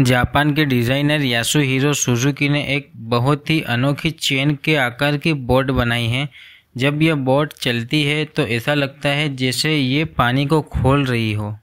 Japan के designer hero Suzuki ने एक बहुत ही अनोखी चेन के आकार की बोट बनाई है जब यह बोट चलती है तो ऐसा लगता है जैसे ये पानी को खोल रही हो